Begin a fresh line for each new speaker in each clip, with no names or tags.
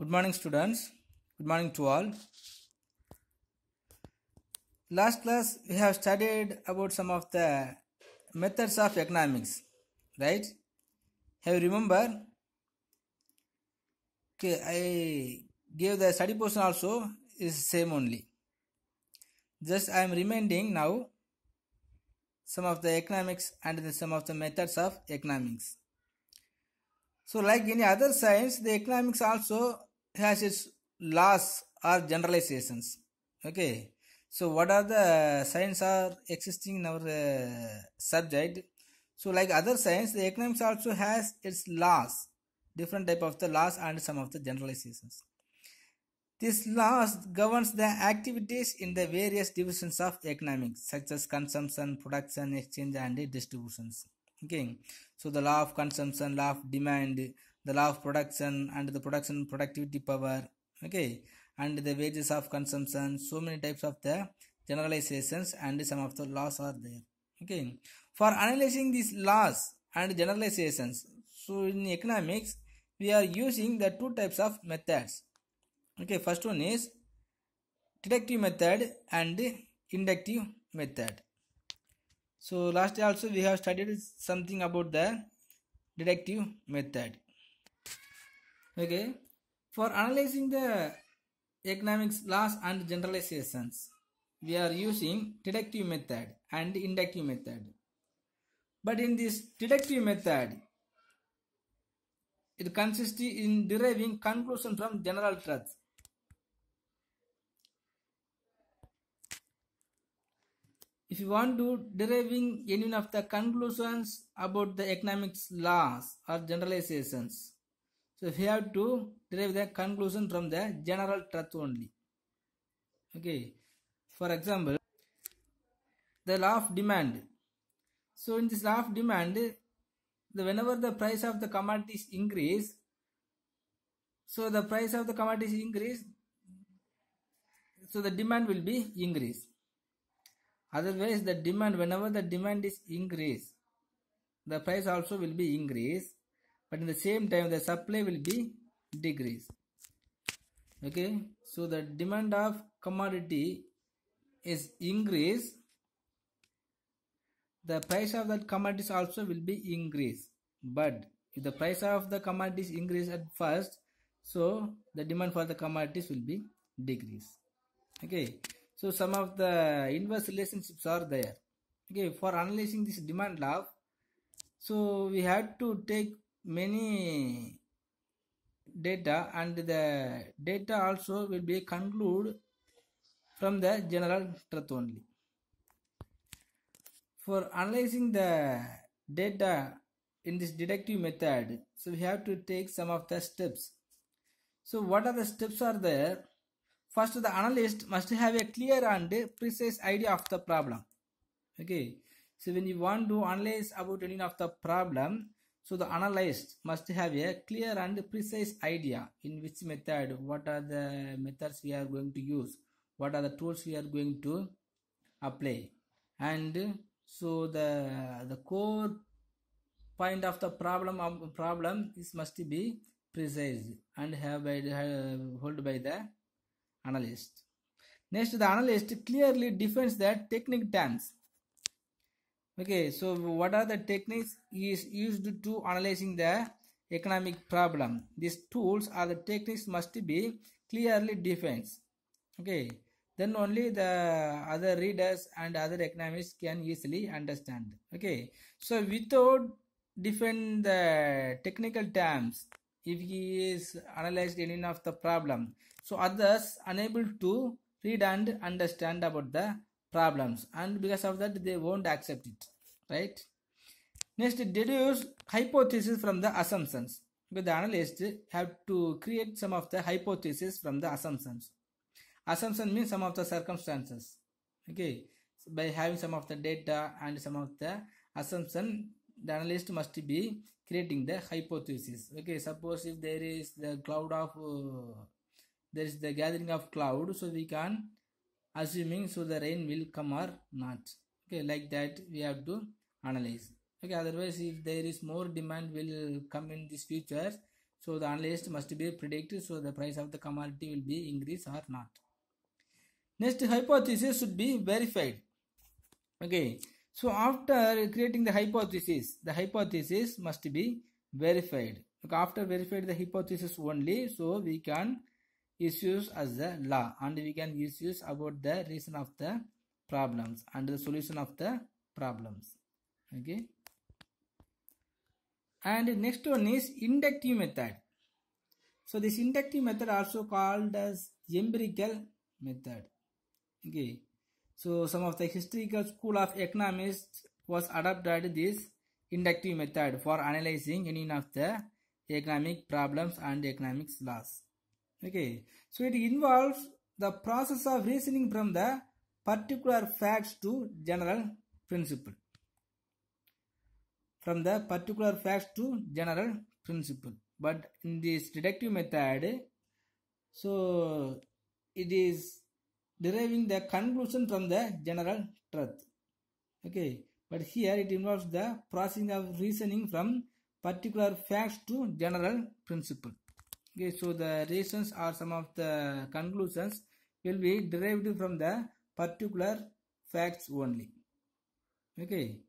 Good morning students. Good morning to all. Last class we have studied about some of the methods of economics. Right? Have you remember? Okay, I gave the study portion also is same only. Just I am reminding now some of the economics and the, some of the methods of economics. So like any other science, the economics also has its laws or generalizations okay so what are the science are existing in our uh, subject so like other science the economics also has its laws different type of the laws and some of the generalizations this laws governs the activities in the various divisions of economics such as consumption production exchange and distributions okay so the law of consumption law of demand the law of production and the production productivity power okay and the wages of consumption so many types of the generalizations and some of the laws are there okay for analyzing these laws and generalizations so in economics we are using the two types of methods okay first one is deductive method and inductive method so last also we have studied something about the deductive method okay for analyzing the economics laws and generalizations we are using deductive method and inductive method but in this deductive method it consists in deriving conclusion from general truths. if you want to deriving any of the conclusions about the economics laws or generalizations so we have to derive the conclusion from the general truth only. Okay. For example, the law of demand. So in this law of demand, the, whenever the price of the commodities increase, so the price of the commodities increase, so the demand will be increased. Otherwise, the demand whenever the demand is increased, the price also will be increased but in the same time the supply will be decrease. okay so the demand of commodity is increase. the price of that commodities also will be increase. but if the price of the commodities increase at first so the demand for the commodities will be decrease. okay so some of the inverse relationships are there okay for analyzing this demand law, so we have to take many data and the data also will be concluded from the general truth only. For analyzing the data in this deductive method, so we have to take some of the steps. So what are the steps are there? First the analyst must have a clear and precise idea of the problem. Okay. So when you want to analyze about any of the problem, so the analyst must have a clear and precise idea in which method, what are the methods we are going to use, what are the tools we are going to apply. And so the, the core point of the problem of problem is must be precise and have by uh, held by the analyst. Next, the analyst clearly defines the technique terms okay so what are the techniques is used to analyzing the economic problem these tools or the techniques must be clearly defined okay then only the other readers and other economists can easily understand okay so without define the technical terms if he is analyzed any of the problem so others unable to read and understand about the problems and because of that they won't accept it right next deduce hypothesis from the assumptions but the analyst have to create some of the hypothesis from the assumptions assumption means some of the circumstances okay so by having some of the data and some of the assumption the analyst must be creating the hypothesis okay suppose if there is the cloud of uh, there is the gathering of cloud so we can assuming so the rain will come or not okay like that we have to analyze okay otherwise if there is more demand will come in this future so the analyst must be predicted so the price of the commodity will be increase or not next hypothesis should be verified okay so after creating the hypothesis the hypothesis must be verified okay, after verified the hypothesis only so we can issues as the law and we can issues about the reason of the problems and the solution of the problems okay and next one is inductive method so this inductive method also called as empirical method okay so some of the historical school of economists was adopted this inductive method for analyzing any of the economic problems and economics laws Okay, so it involves the process of reasoning from the particular facts to general principle. From the particular facts to general principle. But in this deductive method, so it is deriving the conclusion from the general truth. Okay, but here it involves the processing of reasoning from particular facts to general principle. Okay, so the reasons or some of the conclusions will be derived from the particular facts only. Okay.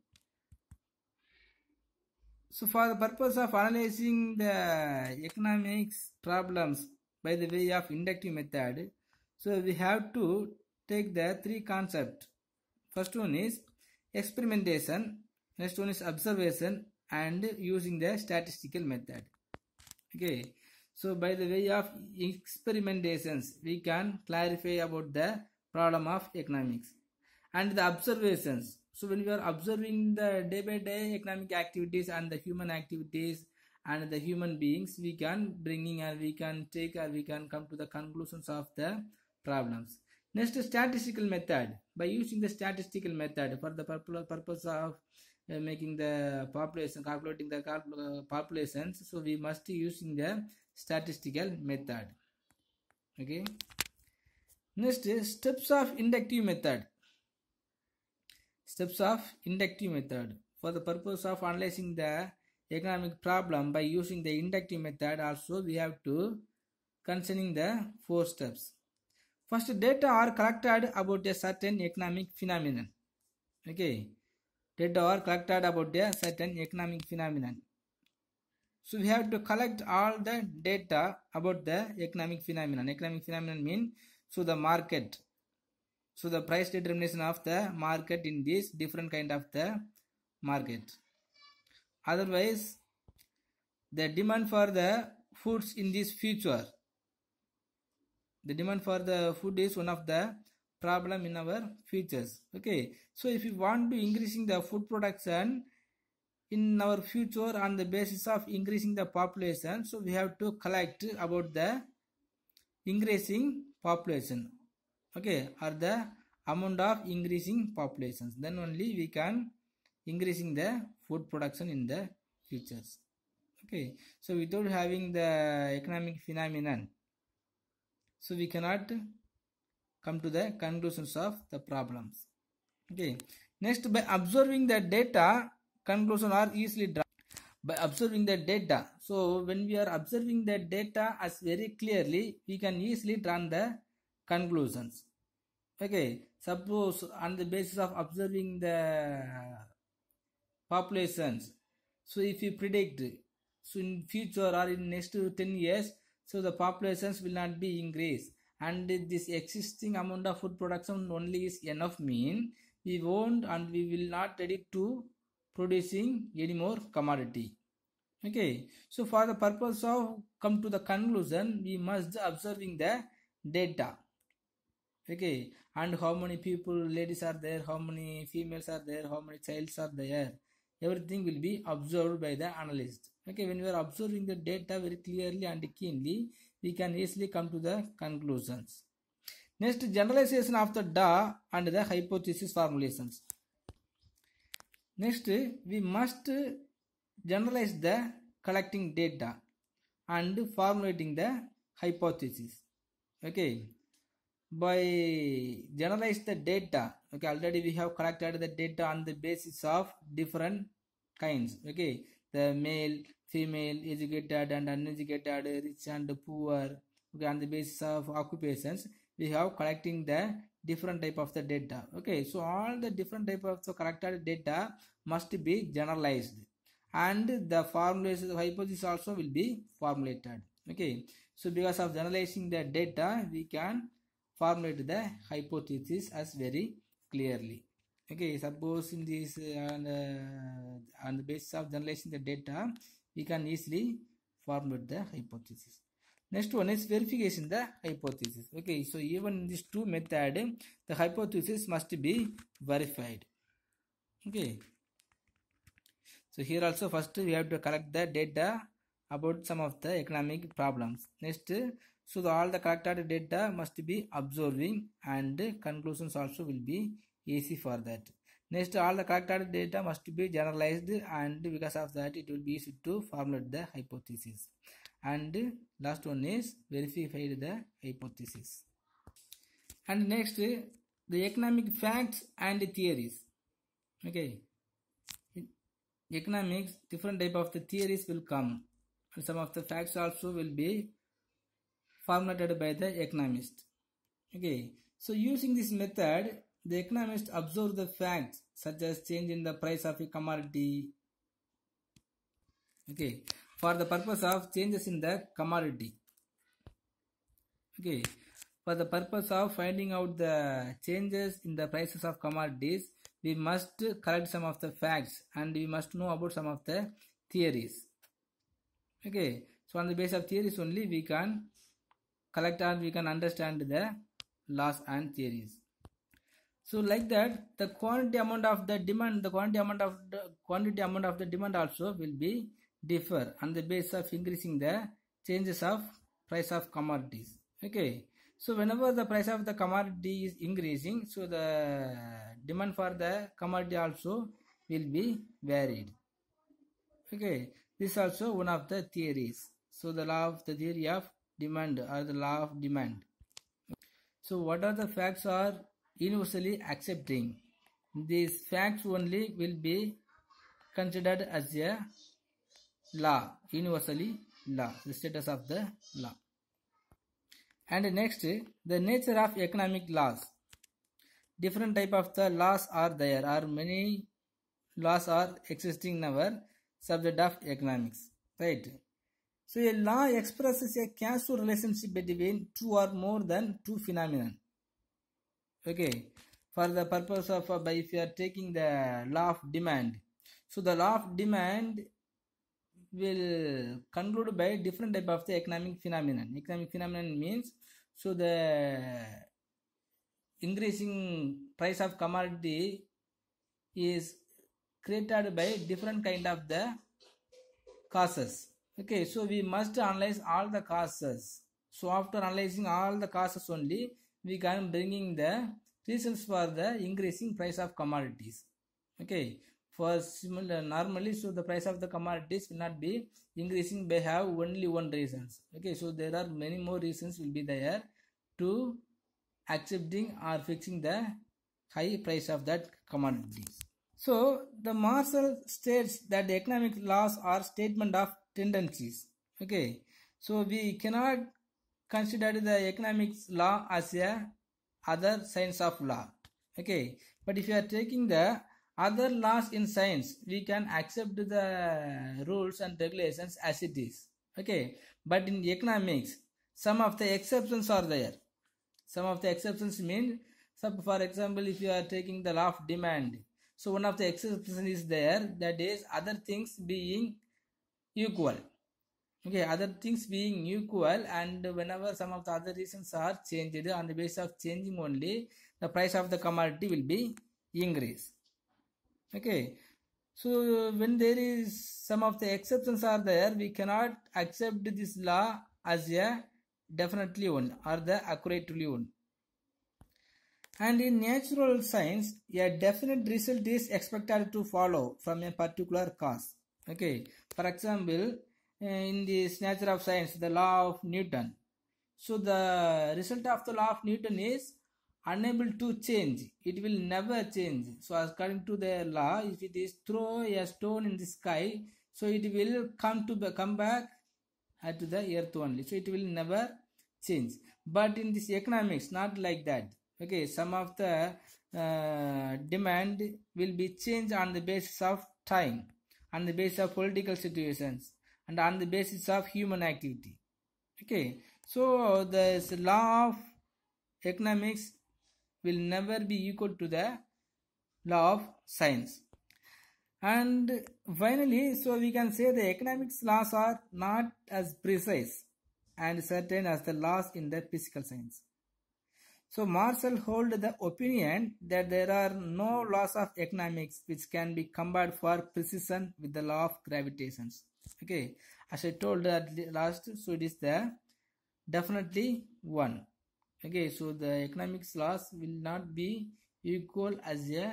So for the purpose of analyzing the economics problems by the way of inductive method, so we have to take the three concepts. First one is experimentation, next one is observation and using the statistical method. Okay. So by the way of experimentations, we can clarify about the problem of economics and the observations. So when we are observing the day by day economic activities and the human activities and the human beings, we can bringing or we can take or we can come to the conclusions of the problems. Next, statistical method. By using the statistical method for the purpose of uh, making the population, calculating the uh, populations, so we must using the statistical method okay next is steps of inductive method steps of inductive method for the purpose of analyzing the economic problem by using the inductive method also we have to concerning the four steps first data are collected about a certain economic phenomenon okay data are collected about a certain economic phenomenon so we have to collect all the data about the economic phenomenon. Economic phenomenon mean so the market. So the price determination of the market in this different kind of the market. Otherwise, the demand for the foods in this future. The demand for the food is one of the problem in our futures. Okay. So if you want to increasing the food production, in our future on the basis of increasing the population so we have to collect about the increasing population okay or the amount of increasing populations then only we can increasing the food production in the futures okay so without having the economic phenomenon so we cannot come to the conclusions of the problems okay next by observing the data conclusion are easily drawn by observing the data. So when we are observing the data as very clearly, we can easily draw the conclusions. Okay, suppose on the basis of observing the populations, so if you predict, so in future or in next 10 years, so the populations will not be increased and this existing amount of food production only is enough mean we won't and we will not ready to producing any more commodity okay so for the purpose of come to the conclusion we must observing the data okay and how many people ladies are there how many females are there how many childs are there everything will be observed by the analyst okay when we are observing the data very clearly and keenly we can easily come to the conclusions next generalization of the da and the hypothesis formulations Next, we must generalize the collecting data and formulating the hypothesis. Okay, by generalize the data. Okay, already we have collected the data on the basis of different kinds. Okay, the male, female, educated and uneducated, rich and poor. Okay, on the basis of occupations, we have collecting the different type of the data okay so all the different type of the collected data must be generalized and the formulas the hypothesis also will be formulated okay so because of generalizing the data we can formulate the hypothesis as very clearly okay suppose in this and uh, on the basis of generalizing the data we can easily formulate the hypothesis Next one is verification the hypothesis. Okay, so even in this two method, the hypothesis must be verified. Okay. So here also first we have to collect the data about some of the economic problems. Next, so the, all the collected data must be observing and conclusions also will be easy for that. Next, all the collected data must be generalized and because of that it will be easy to formulate the hypothesis and last one is verified the hypothesis and next the economic facts and theories okay In economics different type of the theories will come and some of the facts also will be formulated by the economist okay so using this method the economist observes the facts such as change in the price of a commodity okay for the purpose of changes in the commodity okay for the purpose of finding out the changes in the prices of commodities we must collect some of the facts and we must know about some of the theories okay so on the basis of theories only we can collect and we can understand the laws and theories so like that the quantity amount of the demand the quantity amount of the quantity amount of the demand also will be differ on the basis of increasing the changes of price of commodities okay so whenever the price of the commodity is increasing so the demand for the commodity also will be varied okay this also one of the theories so the law of the theory of demand or the law of demand so what are the facts are universally accepting these facts only will be considered as a law, universally law, the status of the law. And next, the nature of economic laws. Different type of the laws are there, are many laws are existing in our subject of economics, right? So a law expresses a causal relationship between two or more than two phenomena. Okay, for the purpose of, uh, if you are taking the law of demand, so the law of demand will conclude by different type of the economic phenomenon. Economic phenomenon means so the increasing price of commodity is created by different kind of the causes. Okay, so we must analyze all the causes. So after analyzing all the causes only, we can bringing the reasons for the increasing price of commodities. Okay, for similar normally so the price of the commodities will not be increasing by have only one reasons okay so there are many more reasons will be there to accepting or fixing the high price of that commodities so the marshall states that the economic laws are statement of tendencies okay so we cannot consider the economics law as a other science of law okay but if you are taking the other laws in science we can accept the rules and regulations as it is okay but in economics some of the exceptions are there some of the exceptions mean so for example if you are taking the law of demand so one of the exceptions is there that is other things being equal okay other things being equal and whenever some of the other reasons are changed on the basis of changing only the price of the commodity will be increased okay so when there is some of the exceptions are there we cannot accept this law as a definitely one or the accurately one and in natural science a definite result is expected to follow from a particular cause okay for example eh, in this nature of science the law of newton so the result of the law of newton is unable to change it will never change so according to the law if it is throw a stone in the sky so it will come to come back to the earth only so it will never change but in this economics not like that okay some of the uh, demand will be changed on the basis of time on the basis of political situations and on the basis of human activity okay so the law of economics will never be equal to the law of science, and finally so we can say the economics laws are not as precise and certain as the laws in the physical science so marshall hold the opinion that there are no laws of economics which can be compared for precision with the law of gravitations okay as i told that last so it is the definitely one okay so the economics loss will not be equal as a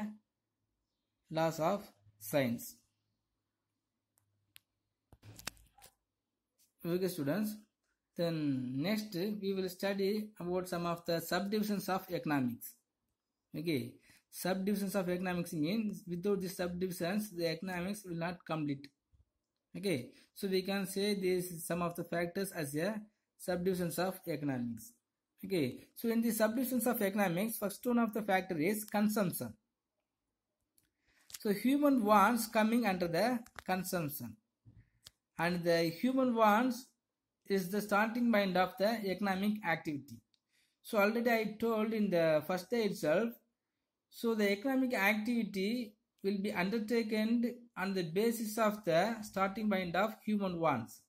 loss of science okay students then next we will study about some of the subdivisions of economics okay subdivisions of economics means without the subdivisions the economics will not complete okay so we can say this some of the factors as a subdivisions of economics Okay, so in the subdivisions of economics, first one of the factor is consumption. So human wants coming under the consumption. And the human wants is the starting point of the economic activity. So already I told in the first day itself, so the economic activity will be undertaken on the basis of the starting point of human wants.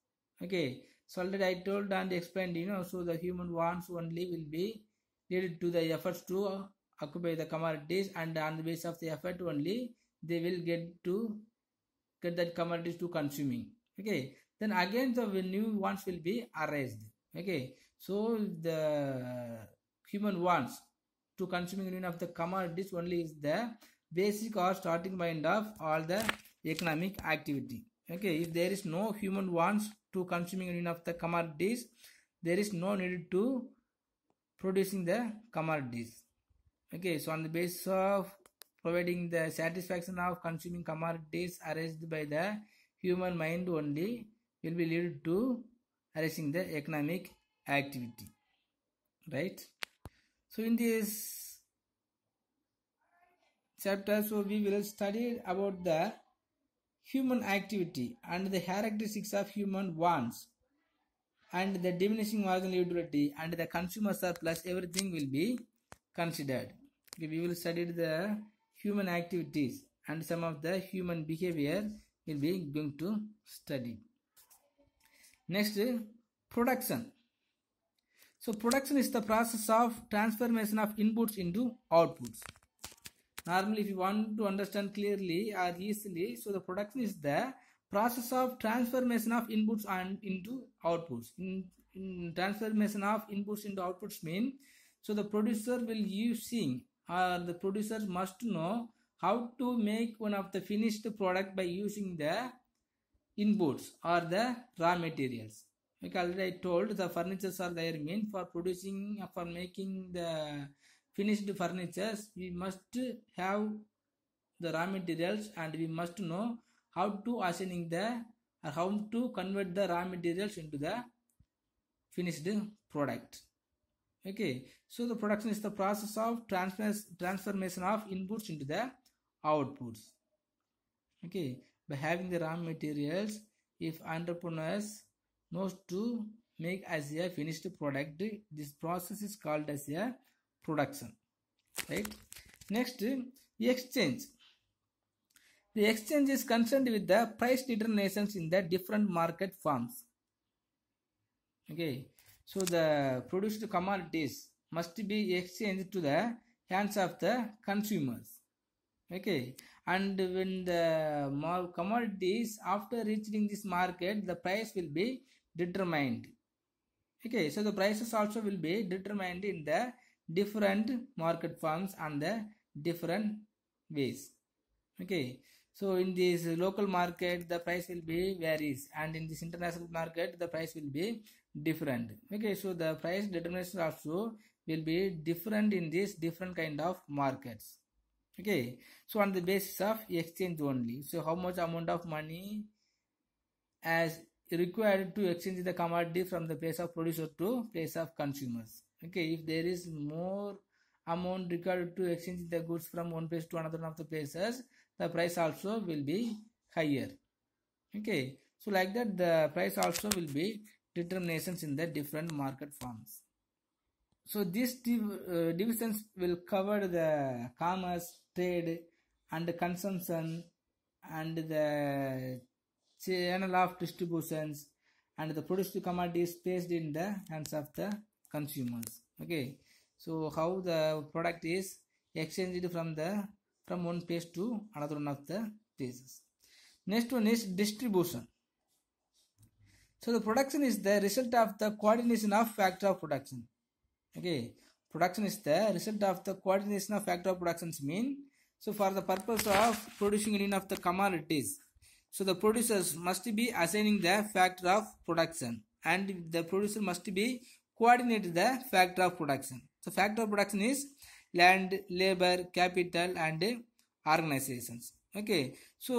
Okay, so already I told and explained, you know, so the human wants only will be related to the efforts to occupy the commodities and on the basis of the effort only they will get to get that commodities to consuming. Okay. Then again the new wants will be erased. Okay. So the human wants to consuming union of the commodities only is the basic or starting point of all the economic activity. Okay. If there is no human wants to consuming any of the commodities there is no need to producing the commodities okay so on the basis of providing the satisfaction of consuming commodities arranged by the human mind only will be lead to arranging the economic activity right so in this chapter so we will study about the human activity and the characteristics of human wants and the diminishing marginal utility and the consumer surplus everything will be considered we will study the human activities and some of the human behavior will be going to study next production so production is the process of transformation of inputs into outputs normally if you want to understand clearly or easily so the production is the process of transformation of inputs and into outputs in, in transformation of inputs into outputs mean so the producer will using or the producer must know how to make one of the finished product by using the inputs or the raw materials like already i told the furnitures are there mean for producing for making the finished furnitures we must have the raw materials and we must know how to assigning the or how to convert the raw materials into the finished product okay so the production is the process of transfers transformation of inputs into the outputs okay by having the raw materials if entrepreneurs knows to make as a finished product this process is called as a production right next exchange the exchange is concerned with the price determinations in the different market forms okay so the produced commodities must be exchanged to the hands of the consumers okay and when the commodities after reaching this market the price will be determined okay so the prices also will be determined in the different market forms and the different ways okay so in this local market the price will be varies and in this international market the price will be different okay so the price determination also will be different in this different kind of markets okay so on the basis of exchange only so how much amount of money as required to exchange the commodity from the place of producer to place of consumers okay if there is more amount required to exchange the goods from one place to another of the places the price also will be higher okay so like that the price also will be determinations in the different market forms so these div uh, divisions will cover the commerce trade and consumption and the channel of distributions and the produced commodities placed in the hands of the consumers okay so how the product is exchanged from the from one place to another one of the places next one is distribution so the production is the result of the coordination of factor of production okay production is the result of the coordination of factor of productions mean so for the purpose of producing enough of the commodities so the producers must be assigning the factor of production and the producer must be coordinate the factor of production so factor of production is land labor capital and organizations okay so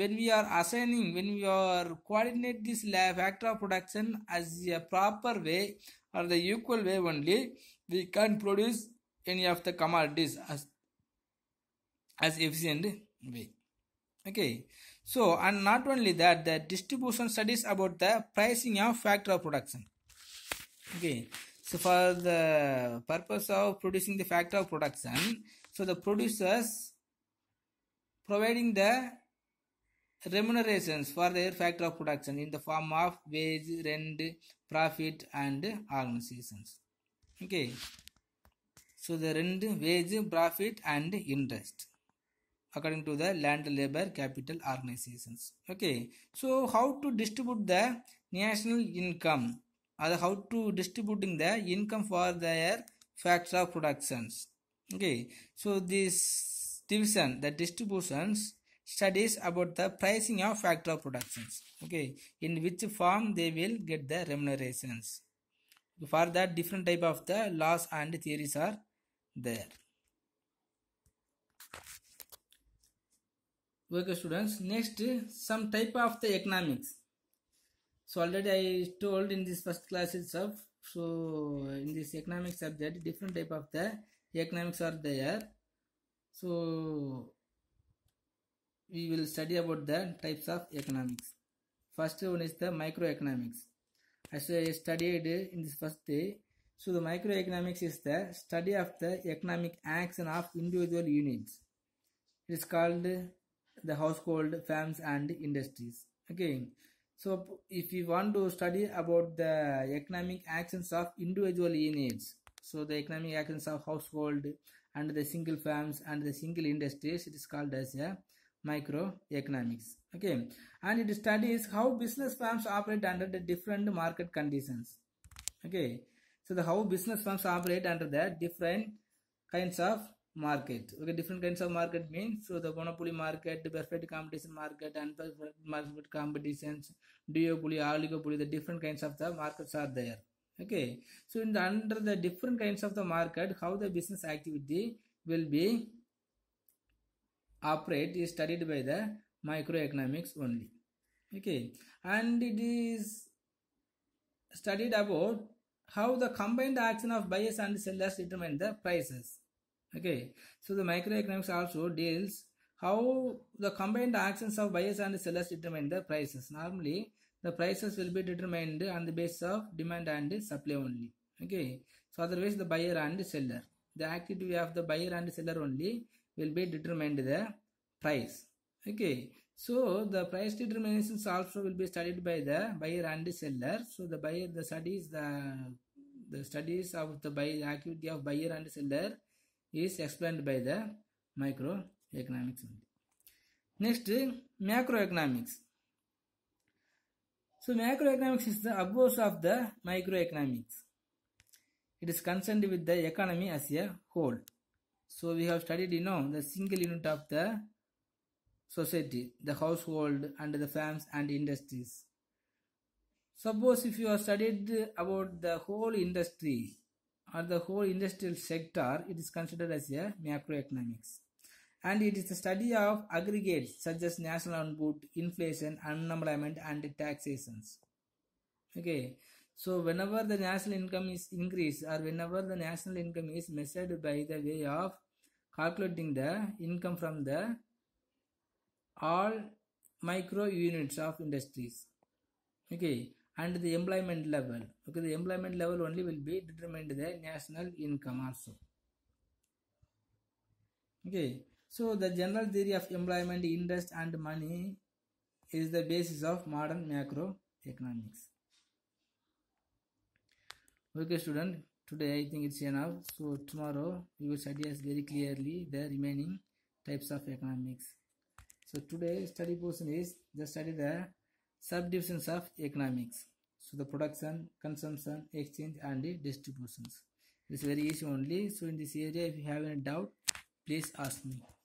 when we are assigning when we are coordinate this factor of production as a proper way or the equal way only we can produce any of the commodities as as efficient way okay so and not only that the distribution studies about the pricing of factor of production okay so for the purpose of producing the factor of production so the producers providing the remunerations for their factor of production in the form of wage rent profit and allowances okay so the rent wage profit and interest according to the land labor capital organizations okay so how to distribute the national income அது how to distributing the income for their factor of productions okay so this division the distributions studies about the pricing of factor of productions okay in which form they will get the remunerations for that different type of the laws and theories are there okay students next some type of the economics so already i told in this first class itself so in this economic subject different type of the economics are there so we will study about the types of economics first one is the microeconomics as i studied in this first day so the microeconomics is the study of the economic action of individual units it is called the household firms, and industries okay so if you want to study about the economic actions of individual units, so the economic actions of household and the single firms and the single industries, it is called as a microeconomics. Okay, and it studies how business firms operate under the different market conditions. Okay, so the how business firms operate under the different kinds of market okay different kinds of market means so the monopoly market the perfect competition market and perfect market competitions duopoly oligopoly the different kinds of the markets are there okay so in the under the different kinds of the market how the business activity will be operate is studied by the microeconomics only okay and it is studied about how the combined action of buyers and sellers determine the prices okay so the microeconomics also deals how the combined actions of buyers and sellers determine the prices normally the prices will be determined on the basis of demand and supply only okay so otherwise the buyer and the seller the activity of the buyer and seller only will be determined the price okay so the price determinations also will be studied by the buyer and the seller so the buyer the studies the the studies of the buyer activity of buyer and seller is explained by the microeconomics. Next, macroeconomics. So, macroeconomics is the opposite of the microeconomics. It is concerned with the economy as a whole. So, we have studied, you know, the single unit of the society, the household and the firms and industries. Suppose if you have studied about the whole industry, or the whole industrial sector, it is considered as a macroeconomics. And it is the study of aggregates such as national output, inflation, unemployment, and taxations. Okay, so whenever the national income is increased or whenever the national income is measured by the way of calculating the income from the all micro units of industries. Okay, and the employment level okay the employment level only will be determined the national income also okay so the general theory of employment interest and money is the basis of modern macroeconomics okay student today i think it's enough so tomorrow we will study very clearly the remaining types of economics so today study portion is just study the subdivisions of economics so the production consumption exchange and the distributions this is very easy only so in this area if you have any doubt please ask me